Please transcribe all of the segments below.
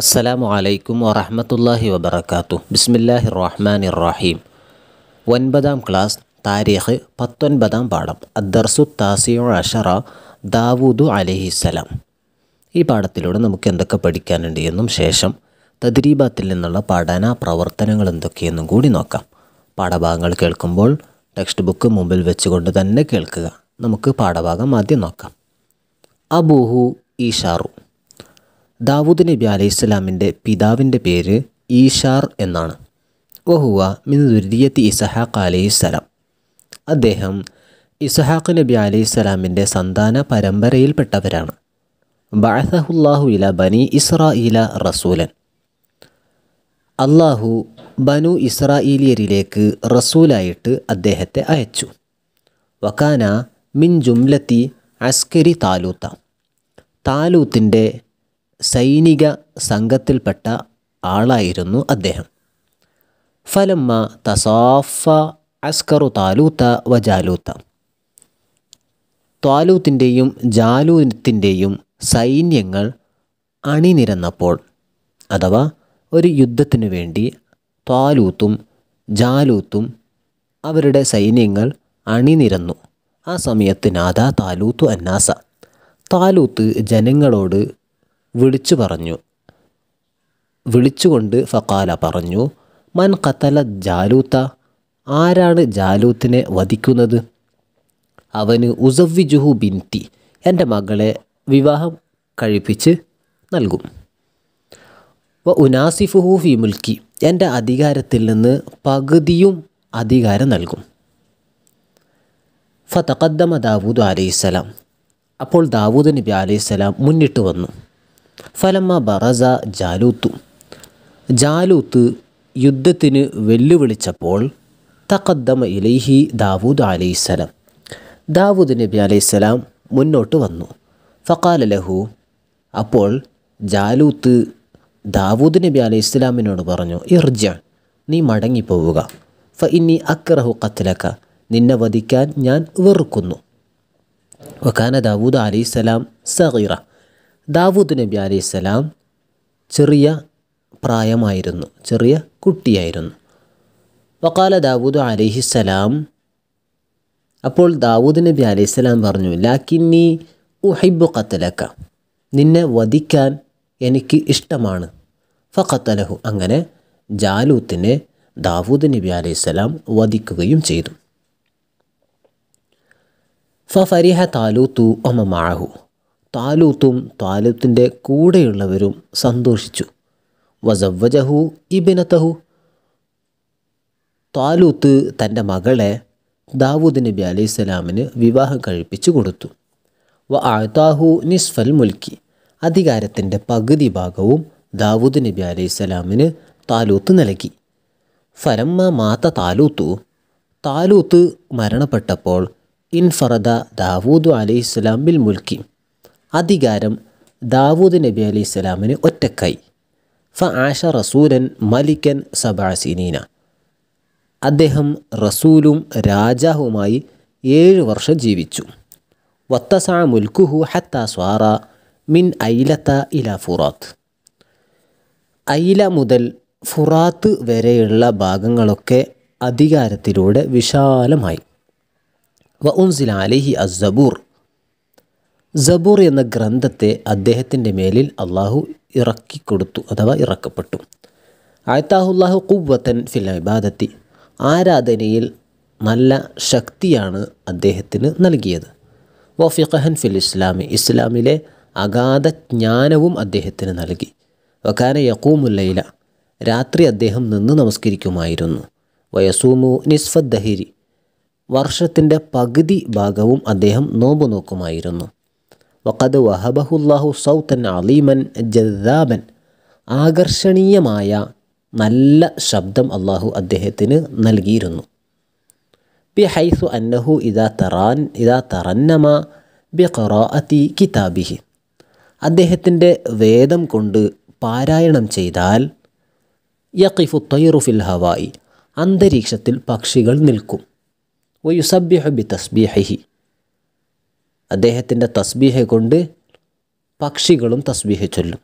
അസ്സലാമു അലൈക്കും വറഹമത്തല്ലാഹി വബർക്കാത്തു ബിസ്മില്ലാഹി റഹ്മാൻ റഹീം ഒൻപതാം ക്ലാസ് താരീഖ് പത്തൊൻപതാം പാഠം അദ്ദർസു താസിയോ അഷറ ദാവൂദു അലഹിസ്സലാം ഈ പാഠത്തിലൂടെ നമുക്ക് എന്തൊക്കെ പഠിക്കാനുണ്ട് എന്നും ശേഷം തദ്രീബാത്തിൽ നിന്നുള്ള പഠന പ്രവർത്തനങ്ങൾ എന്തൊക്കെയെന്നും കൂടി നോക്കാം പാഠഭാഗങ്ങൾ കേൾക്കുമ്പോൾ ടെക്സ്റ്റ് ബുക്ക് മുമ്പിൽ വെച്ചുകൊണ്ട് തന്നെ കേൾക്കുക നമുക്ക് പാഠഭാഗം ആദ്യം നോക്കാം അബൂഹു ഈഷാറു ദാവൂദ് നബി അലൈഹി ഇസ്ലാമിൻ്റെ പിതാവിൻ്റെ പേര് ഈഷാർ എന്നാണ് വഹുവ മിൻ ദുരിയത്തി ഇസഹാഖ് അലൈഹി അദ്ദേഹം ഇസഹാഖ് നബി അലൈഹി സന്താന പരമ്പരയിൽപ്പെട്ടവരാണ് ബാസഹുല്ലാഹു ഇല ബനി ഇസ്രായില റസൂലൻ അള്ളാഹു ബനു ഇസ്രായേലിയരിലേക്ക് റസൂലായിട്ട് അദ്ദേഹത്തെ അയച്ചു വക്കാന മിൻ ജുംലത്തി അസ്കരി താലൂത്ത താലൂത്തിൻ്റെ സൈനിക സംഘത്തിൽപ്പെട്ട ആളായിരുന്നു അദ്ദേഹം ഫലമ്മ തസാഫ അസ്കറു താലൂത്ത വ ജാലൂത്ത ത്വാലൂത്തിൻ്റെയും ജാലൂത്തിൻ്റെയും സൈന്യങ്ങൾ അണിനിരന്നപ്പോൾ അഥവാ ഒരു യുദ്ധത്തിനു വേണ്ടി ത്വാലൂത്തും ജാലൂത്തും അവരുടെ സൈന്യങ്ങൾ അണിനിരന്നു ആ സമയത്ത് നാദ താലൂത്തു അന്നാസ താലൂത്ത് ജനങ്ങളോട് വിളിച്ചു പറഞ്ഞു വിളിച്ചുകൊണ്ട് ഫക്കാല പറഞ്ഞു മൻ കത്തല ജാലൂത്ത ആരാണ് ജാലൂത്തിനെ വധിക്കുന്നത് അവന് ഉസവ്വിജുഹു ബിൻതി എൻ്റെ മകളെ വിവാഹം കഴിപ്പിച്ച് നൽകും വ ഉനാസിഫുഹു ഫി മുൽക്കി എൻ്റെ അധികാരത്തിൽ നിന്ന് പകുതിയും അധികാരം നൽകും ഫതഖദ്ദമ ദാവൂദ് അലൈഹിസ്സലാം അപ്പോൾ ദാവൂദ് നബി അലൈഹിസ്സലാം മുന്നിട്ട് വന്നു ഫലമ്മ ബറസ ജാലൂത്തു ജാലൂത്ത് യുദ്ധത്തിന് വെല്ലുവിളിച്ചപ്പോൾ തഖദ്ദമ ഇലൈഹി ദാവൂദ് അലൈഹിസ്സലാം ദാവൂദ് നബി അലൈഹിസ്സലാം മുന്നോട്ട് വന്നു ഫക്കാല ലഹു അപ്പോൾ ജാലൂത്ത് ദാവൂദ് നബി അലൈഹിസ്സലാമിനോട് പറഞ്ഞു ഇർജ നീ മടങ്ങിപ്പോവുക ഫ ഇനി അക്രഹു കത്തിലക്ക നിന്നെ വധിക്കാൻ ഞാൻ വെറുക്കുന്നു വക്കാന ദാവൂദ് അലൈഹിസ്സലാം സഹീറ ദാവൂദ് നബി അലൈഹി സ്വലാം ചെറിയ പ്രായമായിരുന്നു ചെറിയ കുട്ടിയായിരുന്നു വക്കാല ദാവൂദ് അലൈഹിസ്സലാം സ്വലാം അപ്പോൾ ദാവൂദ് നബി അലൈഹിസ്സലാം സ്വലാം പറഞ്ഞു ലാക്കിന്നി ഉഹൈബു കത്തലക്ക നിന്നെ വധിക്കാൻ എനിക്ക് ഇഷ്ടമാണ് ഫഖത്തലഹു അങ്ങനെ ജാലൂത്തിനെ ദാവൂദ് നബി അലൈഹിസ്സലാം സ്വലാം വധിക്കുകയും ചെയ്തു ഫ ഫരിഹ താലൂത്തു ഒമ മാഹു താലൂത്തും താലൂത്തിൻ്റെ കൂടെയുള്ളവരും സന്തോഷിച്ചു വസവ്വജഹു ഇബിനത്തഹു താലൂത്ത് തൻ്റെ മകളെ ദാവൂദ് നബി അലൈഹി സ്വലാമിന് വിവാഹം കഴിപ്പിച്ചു കൊടുത്തു വ ആഴ്ത്താഹു നിസ്ഫൽ മുൽക്കി അധികാരത്തിൻ്റെ പകുതി ഭാഗവും ദാവൂദ് നബി അലൈഹി സ്വലാമിന് താലൂത്ത് നൽകി ഫരമ്മ മാത്ത താലൂത്തു താലൂത്ത് മരണപ്പെട്ടപ്പോൾ ഇൻഫറദ ദാവൂദ് അലൈഹി സ്വലാം ബിൽ മുൽക്കി അധികാരം ദാവൂദ് നബി അലി ഇസ്ലാമിന് ഒറ്റക്കായി ഫ ആഷ റസൂലൻ മലിക്കൻ സബാസിനീന അദ്ദേഹം റസൂലും രാജാവുമായി ഏഴു വർഷം ജീവിച്ചു വത്തസ മുൽക്കുഹു ഹത്ത സ്വാറ മിൻ ഐലത്ത ഇല ഫുറാത്ത് ഐല മുതൽ ഫുറാത്ത് വരെയുള്ള ഭാഗങ്ങളൊക്കെ അധികാരത്തിലൂടെ വിശാലമായി വ ഉൻസിൽ അലിഹി അസബൂർ സബൂർ എന്ന ഗ്രന്ഥത്തെ അദ്ദേഹത്തിൻ്റെ മേലിൽ അള്ളാഹു ഇറക്കിക്കൊടുത്തു അഥവാ ഇറക്കപ്പെട്ടു ആയത്താഹുല്ലാഹു കുവത്തൻ ഫിൽ ഇബാദത്തി ആരാധനയിൽ നല്ല ശക്തിയാണ് അദ്ദേഹത്തിന് നൽകിയത് വഫിഖഹൻ ഫിൽ ഇസ്ലാമി ഇസ്ലാമിലെ അഗാധ ജ്ഞാനവും അദ്ദേഹത്തിന് നൽകി വഖാന യക്കൂമുല്ലയില രാത്രി അദ്ദേഹം നിന്ന് നമസ്കരിക്കുമായിരുന്നു വയസൂമു നിസ്ഫദ് ദഹിരി വർഷത്തിൻ്റെ പകുതി ഭാഗവും അദ്ദേഹം നോമ്പു നോക്കുമായിരുന്നു وهبه വഹബഹുല്ലാഹു സൗത്തൻ അലീമൻ ജദ്ദാബൻ ആകർഷണീയമായ നല്ല ശബ്ദം അള്ളാഹു അദ്ദേഹത്തിന് നൽകിയിരുന്നു ബി ഹൈസു അന്നഹു ഇദാ തറാൻ ഇദാ തറന്നമ ബി ഖറാഅത്തി കിതാബിഹി അദ്ദേഹത്തിൻ്റെ വേദം കൊണ്ട് പാരായണം ചെയ്താൽ യഖിഫു തൈറുഫിൽ ഹവായി അന്തരീക്ഷത്തിൽ പക്ഷികൾ നിൽക്കും ബി തസ്ബിഹി അദ്ദേഹത്തിൻ്റെ തസ്ബീഹ കൊണ്ട് പക്ഷികളും തസ്ബീഹ ചൊല്ലും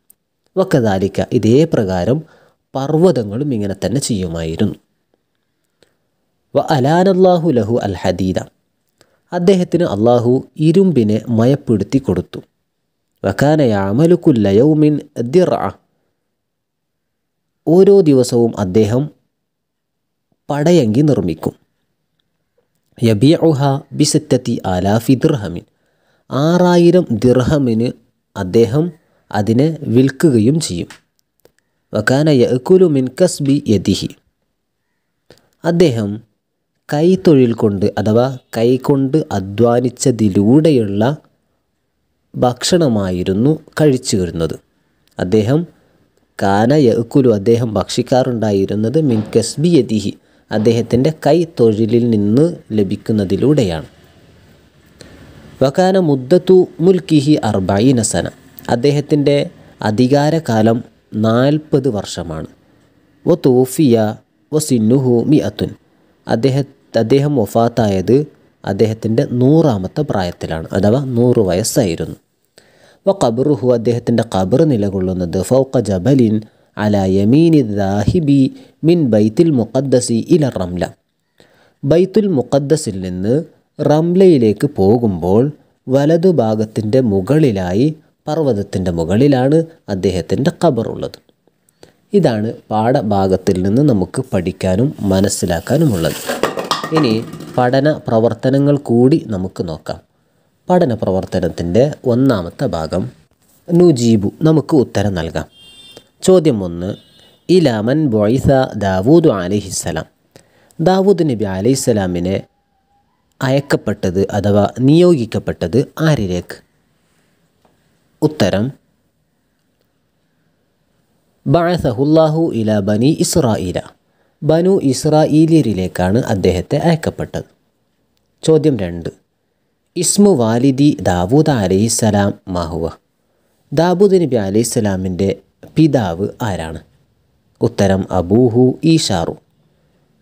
വക്കതാലിക്ക ഇതേ പ്രകാരം പർവ്വതങ്ങളും ഇങ്ങനെ തന്നെ ചെയ്യുമായിരുന്നു വ അലാനല്ലാഹു ലഹു അൽ ഹദീദ അദ്ദേഹത്തിന് അള്ളാഹു ഇരുമ്പിനെ മയപ്പെടുത്തി കൊടുത്തു വക്കാന ദിറ ഓരോ ദിവസവും അദ്ദേഹം പടയങ്കി നിർമ്മിക്കും യബിഅഹ ബിസത്തത്തി ആലാഫി ദിർഹമിൻ ആറായിരം ദിർഹമിന് അദ്ദേഹം അതിനെ വിൽക്കുകയും ചെയ്യും വക്കാന യക്കുലു മിൻകസ് ബി യതിഹി അദ്ദേഹം കൈത്തൊഴിൽ കൊണ്ട് അഥവാ കൈകൊണ്ട് അധ്വാനിച്ചതിലൂടെയുള്ള ഭക്ഷണമായിരുന്നു കഴിച്ചു വരുന്നത് അദ്ദേഹം കാന യക്കുലു അദ്ദേഹം ഭക്ഷിക്കാറുണ്ടായിരുന്നത് മിൻകസ് ബി യതിഹി അദ്ദേഹത്തിൻ്റെ കൈത്തൊഴിലിൽ നിന്ന് ലഭിക്കുന്നതിലൂടെയാണ് വകാന മുദ്ദത്തു മുൽക്കിഹി അർബായി സന അദ്ദേഹത്തിൻ്റെ അധികാരകാലം നാൽപ്പത് വർഷമാണ് വ തോഫിയ വ സിന്നുഹു മി അത്തുൻ അദ്ദേഹ അദ്ദേഹം വഫാത്തായത് അദ്ദേഹത്തിൻ്റെ നൂറാമത്തെ പ്രായത്തിലാണ് അഥവാ നൂറ് വയസ്സായിരുന്നു വ ഖബറുഹു അദ്ദേഹത്തിൻ്റെ ഖബർ നിലകൊള്ളുന്നത് ഫൗക്ക ജബലിൻ അല യമീനി ദാഹിബി മിൻ ബൈത്തുൽ മുഖദ്ദസി ഇല റംല ബൈത്തുൽ മുഖദ്ദസിൽ നിന്ന് റംലയിലേക്ക് പോകുമ്പോൾ വലതുഭാഗത്തിൻ്റെ മുകളിലായി പർവ്വതത്തിൻ്റെ മുകളിലാണ് അദ്ദേഹത്തിൻ്റെ ഖബറുള്ളത് ഇതാണ് പാഠഭാഗത്തിൽ നിന്ന് നമുക്ക് പഠിക്കാനും മനസ്സിലാക്കാനുമുള്ളത് ഇനി പഠന പ്രവർത്തനങ്ങൾ കൂടി നമുക്ക് നോക്കാം പഠന പ്രവർത്തനത്തിൻ്റെ ഒന്നാമത്തെ ഭാഗം നുജീബു നമുക്ക് ഉത്തരം നൽകാം ചോദ്യം ഒന്ന് ഇലാമൻ ബൊയ്സ ദാവൂദ് അലിഹിസ്സലാം ദാവൂദ് നബി അലൈഹിസ്സലാമിനെ അയക്കപ്പെട്ടത് അഥവാ നിയോഗിക്കപ്പെട്ടത് ആരിലേക്ക് ഉത്തരം ബഴസഹുല്ലാഹു ഇല ബനി ഇസ്രായില ബനു ഇസ്രായേലിയരിലേക്കാണ് അദ്ദേഹത്തെ അയക്കപ്പെട്ടത് ചോദ്യം രണ്ട് ഇസ്മു വാലിദി ദാവൂദ് അലൈസലാം മാഹുവ ദാബൂദ് നബി അലൈസലാമിൻ്റെ പിതാവ് ആരാണ് ഉത്തരം അബൂഹു ഈഷാറു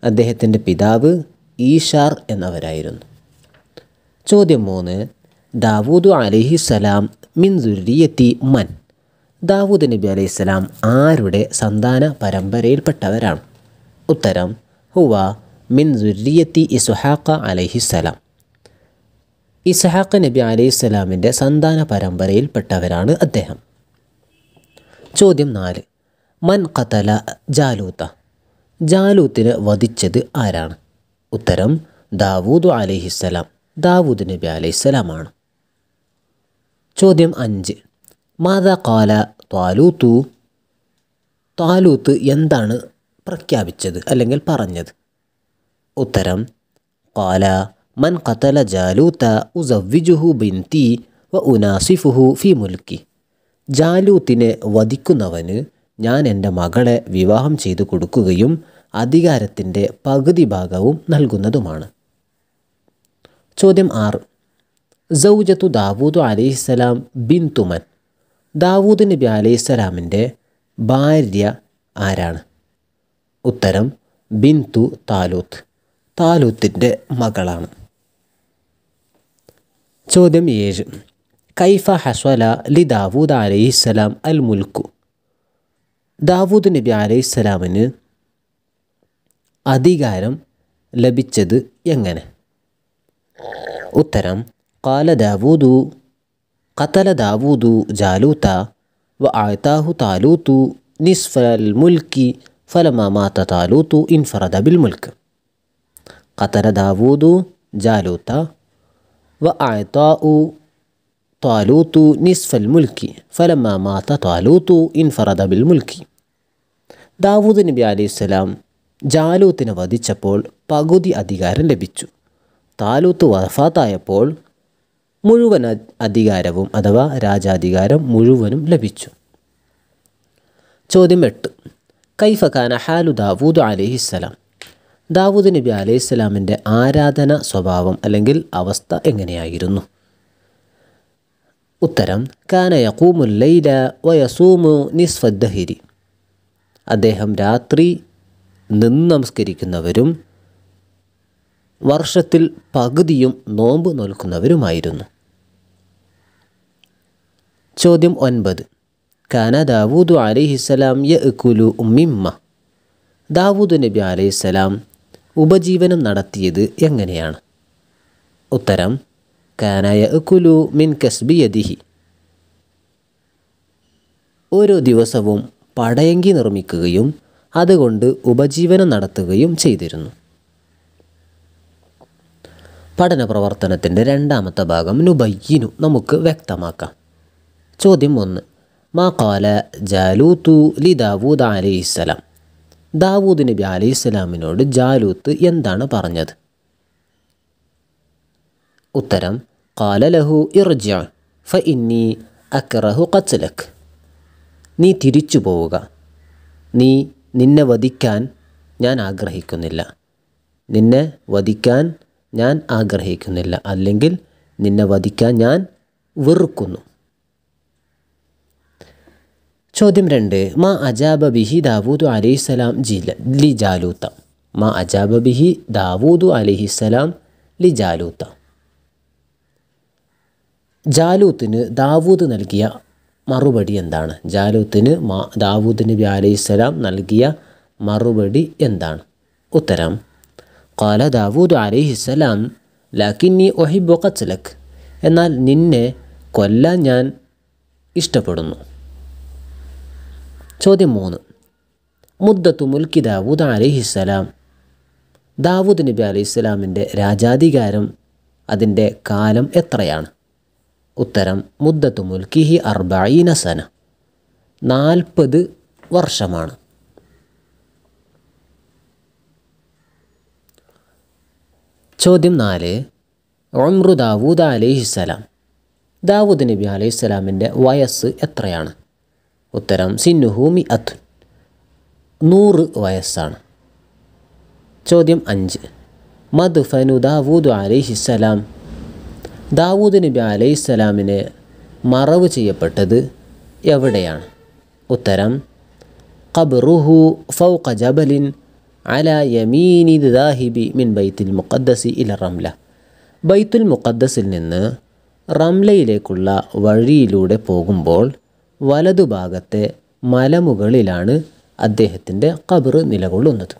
അദ്ദേഹത്തിൻ്റെ പിതാവ് ഈഷാർ എന്നവരായിരുന്നു ചോദ്യം മൂന്ന് ദാവൂദ് അലിഹി സലാം മിൻ ദുരിയത്തി മൻ ദാവൂദ് നബി അലൈഹി സ്വലാം ആരുടെ സന്താന പരമ്പരയിൽപ്പെട്ടവരാണ് ഉത്തരം ഹുവ മിൻ ദുരിയത്തി ഇസുഹാക്ക അലഹി സലാം ഇസഹാക്ക നബി അലൈഹി സ്വലാമിൻ്റെ സന്താന പരമ്പരയിൽപ്പെട്ടവരാണ് അദ്ദേഹം ചോദ്യം നാല് മൻ ഖത്തല ജാലൂത്ത ജാലൂത്തിനെ വധിച്ചത് ആരാണ് ഉത്തരം ദാവൂദ് അലഹിസ്സലാം ദാവൂദ് നബി അലൈഹിസ്സലാമാണ് ചോദ്യം അഞ്ച് മാത കാല താലൂത്തു താലൂത്ത് എന്താണ് പ്രഖ്യാപിച്ചത് അല്ലെങ്കിൽ പറഞ്ഞത് ഉത്തരം കാല മൻ ഖത്തല ജാലൂത്ത ഉസവ്വിജുഹു ബിൻതി വ ഉനാസിഫുഹു ഫി മുൽക്കി ജാലൂത്തിനെ വധിക്കുന്നവന് ഞാൻ എൻ്റെ മകളെ വിവാഹം ചെയ്തു കൊടുക്കുകയും അധികാരത്തിൻ്റെ പകുതി ഭാഗവും നൽകുന്നതുമാണ് ചോദ്യം ആറ് സൗജത്തു ദാവൂദ് അലൈഹിസ്സലാം ബിൻ തുമൻ ദാവൂദ് നബി അലൈഹിസ്സലാമിൻ്റെ ഭാര്യ ആരാണ് ഉത്തരം ബിന്തു താലൂത്ത് താലൂത്തിൻ്റെ മകളാണ് ചോദ്യം ഏഴ് കൈഫ ഹസ്വല ലി ദാവൂദ് അലൈഹിസ്സലാം അൽ മുൽക്കു ദാവൂദ് നബി അലൈഹിസ്സലാമിന് അധികാരം ലഭിച്ചത് എങ്ങനെ ഉത്തരം قال داوود قتل داوود جالوت وأعطاه طالوت نصف الملك فلما مات طالوت انفرد بالملك قتل داوود جالوت وأعطاه طالوت نصف الملك فلما مات طالوت انفرد بالملك داوود النبي عليه السلام ജാലൂത്തിനെ വധിച്ചപ്പോൾ പകുതി അധികാരം ലഭിച്ചു താലൂത്ത് വഫാത്തായപ്പോൾ മുഴുവൻ അധികാരവും അഥവാ രാജാധികാരം മുഴുവനും ലഭിച്ചു ചോദ്യം എട്ട് കൈഫ ഖാന ഹാലു ദാവൂദ് അലിഹിസ്സലാം ദാവൂദ് നബി അലൈഹിസ്സലാമിൻ്റെ ആരാധന സ്വഭാവം അല്ലെങ്കിൽ അവസ്ഥ എങ്ങനെയായിരുന്നു ഉത്തരം കാന യക്കൂമുൽ ലൈല വയസൂമു നിസ്ഫദ്ദഹിരി അദ്ദേഹം രാത്രി നിന്ന് നമസ്കരിക്കുന്നവരും വർഷത്തിൽ പകുതിയും നോമ്പ് നോൽക്കുന്നവരുമായിരുന്നു ചോദ്യം ഒൻപത് കാന ദാവൂദ് അലിഹിസ്സലാം യ ഇക്കുലു ഉമ്മിമ്മ ദാവൂദ് നബി അലൈഹിസ്സലാം ഉപജീവനം നടത്തിയത് എങ്ങനെയാണ് ഉത്തരം കാന യ ഇക്കുലു മിൻ കസ്ബി യദിഹി ഓരോ ദിവസവും പടയങ്കി നിർമ്മിക്കുകയും അതുകൊണ്ട് ഉപജീവനം നടത്തുകയും ചെയ്തിരുന്നു പഠന പ്രവർത്തനത്തിൻ്റെ രണ്ടാമത്തെ ഭാഗം നുബയ്യിനു നമുക്ക് വ്യക്തമാക്കാം ചോദ്യം ഒന്ന് മാ ജാലൂത്തു ലി ദാവൂദ് അലൈഹിസ്സലാം ദാവൂദ് നബി അലൈഹിസ്സലാമിനോട് ജാലൂത്ത് എന്താണ് പറഞ്ഞത് ഉത്തരം കാല ലഹു ഇർജ ഫ ഇന്നി അക്രഹു കച്ചലക് നീ തിരിച്ചു പോവുക നീ നിന്നെ വധിക്കാൻ ഞാൻ ആഗ്രഹിക്കുന്നില്ല നിന്നെ വധിക്കാൻ ഞാൻ ആഗ്രഹിക്കുന്നില്ല അല്ലെങ്കിൽ നിന്നെ വധിക്കാൻ ഞാൻ വെറുക്കുന്നു ചോദ്യം രണ്ട് മാ അജാബ ബിഹി ദാവൂദു അലൈഹിസ്സലാം ജി ലി ജാലൂത്ത മാ അജാബ ബിഹി ദാവൂദു അലൈഹിസ്സലാം ലി ജാലൂത്ത ജാലൂത്തിന് ദാവൂദ് നൽകിയ മറുപടി എന്താണ് ജാലൂത്തിന് മാ ദാവൂദ് നബി അലൈഹിസ്സലാം നൽകിയ മറുപടി എന്താണ് ഉത്തരം കാല ദാവൂദ് അലൈഹിസ്സലാം ലാക്കിന്നി ഒഹിബ് കച്ചലക് എന്നാൽ നിന്നെ കൊല്ലാൻ ഞാൻ ഇഷ്ടപ്പെടുന്നു ചോദ്യം മൂന്ന് മുദ്ദത്തു മുൽക്കി ദാവൂദ് അലൈഹിസ്സലാം ദാവൂദ് നബി അലൈഹിസ്സലാമിൻ്റെ രാജാധികാരം അതിൻ്റെ കാലം എത്രയാണ് ഉത്തരം മുദ്ദത്ത് മുൽക്കിഹി അർബീന സന നാൽപ്പത് വർഷമാണ് ചോദ്യം നാല് ഒമ്രു ദാവൂദ് അലിഹിസ്സലാം ദാവൂദ് നബി അലൈഹിസ്സലാമിൻ്റെ വയസ്സ് എത്രയാണ് ഉത്തരം സിന്നുഹൂമി അഥുൻ നൂറ് വയസ്സാണ് ചോദ്യം അഞ്ച് ഫനു ദാവൂദ് അലിഹിസ്സലാം ദാവൂദ് നബി അലൈഹിസ്സലാമിന് മറവ് ചെയ്യപ്പെട്ടത് എവിടെയാണ് ഉത്തരം ഖബ്റുഹു ഫൗഖ ജബലിൻ അല യമീനി ദാഹിബി മിൻ ബൈത്തുൽ മുഖദ്ദസി ഇല റംല ബൈത്തുൽ മുഖദ്ദസിൽ നിന്ന് റംലയിലേക്കുള്ള വഴിയിലൂടെ പോകുമ്പോൾ വലതുഭാഗത്തെ മലമുകളിലാണ് അദ്ദേഹത്തിൻ്റെ ഖബർ നിലകൊള്ളുന്നത്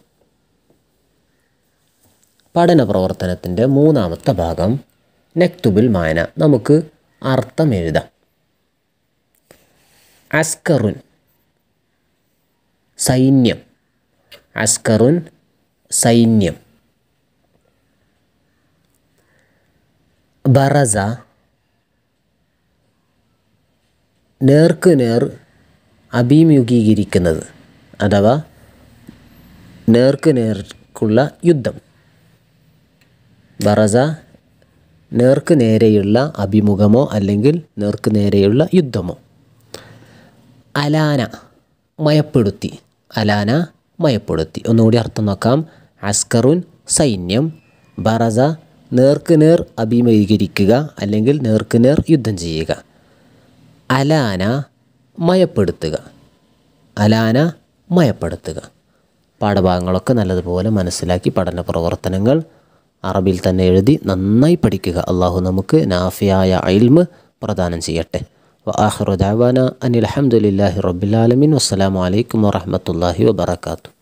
പഠന പ്രവർത്തനത്തിൻ്റെ മൂന്നാമത്തെ ഭാഗം നെക്തുബിൽ മാന നമുക്ക് അർത്ഥം എഴുതാം അസ്കറുൻ സൈന്യം അസ്കറുൻ സൈന്യം ബറസ നേർക്ക് നേർ അഭിമുഖീകരിക്കുന്നത് അഥവാ നേർക്ക് നേർക്കുള്ള യുദ്ധം ബറസ നേർക്ക് നേരെയുള്ള അഭിമുഖമോ അല്ലെങ്കിൽ നേർക്ക് നേരെയുള്ള യുദ്ധമോ അലാന മയപ്പെടുത്തി അലാന മയപ്പെടുത്തി ഒന്നുകൂടി അർത്ഥം നോക്കാം അസ്കറുൻ സൈന്യം ബറസ നേർക്കുനേർ അഭിമുഖീകരിക്കുക അല്ലെങ്കിൽ നേർക്കുനേർ യുദ്ധം ചെയ്യുക അലാന മയപ്പെടുത്തുക അലാന മയപ്പെടുത്തുക പാഠഭാഗങ്ങളൊക്കെ നല്ലതുപോലെ മനസ്സിലാക്കി പഠന പ്രവർത്തനങ്ങൾ അറബിയിൽ തന്നെ എഴുതി നന്നായി പഠിക്കുക അള്ളാഹു നമുക്ക് നാഫിയായ അയിൽമ് പ്രദാനം ചെയ്യട്ടെ വആഖിറു ദഅവാന അനിൽ അൽഹംദുലില്ലാഹി റബ്ബിൽ ആലമീൻ വസ്സലാമു അലൈക്കും വറഹ്മത്തുള്ളാഹി വബറകാതുഹു